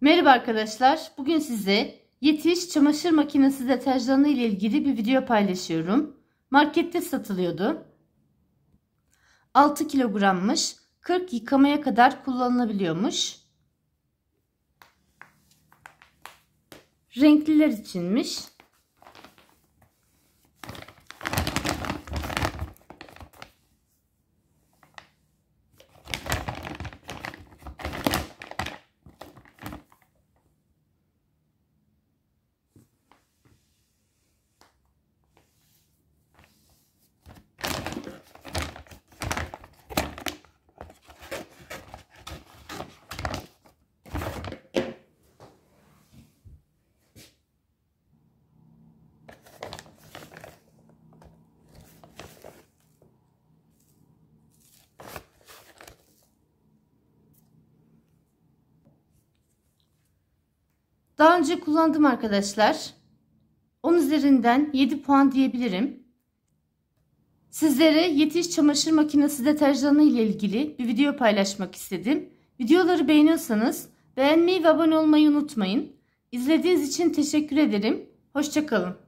Merhaba arkadaşlar. Bugün size Yetiş çamaşır makinesi deterjanı ile ilgili bir video paylaşıyorum. Markette satılıyordu. 6 kilogrammış. 40 yıkamaya kadar kullanılabiliyormuş. Renkliler içinmiş. Daha önce kullandım arkadaşlar. 10 üzerinden 7 puan diyebilirim. Sizlere yetiş çamaşır makinesi deterjanı ile ilgili bir video paylaşmak istedim. Videoları beğeniyorsanız beğenmeyi ve abone olmayı unutmayın. İzlediğiniz için teşekkür ederim. Hoşçakalın.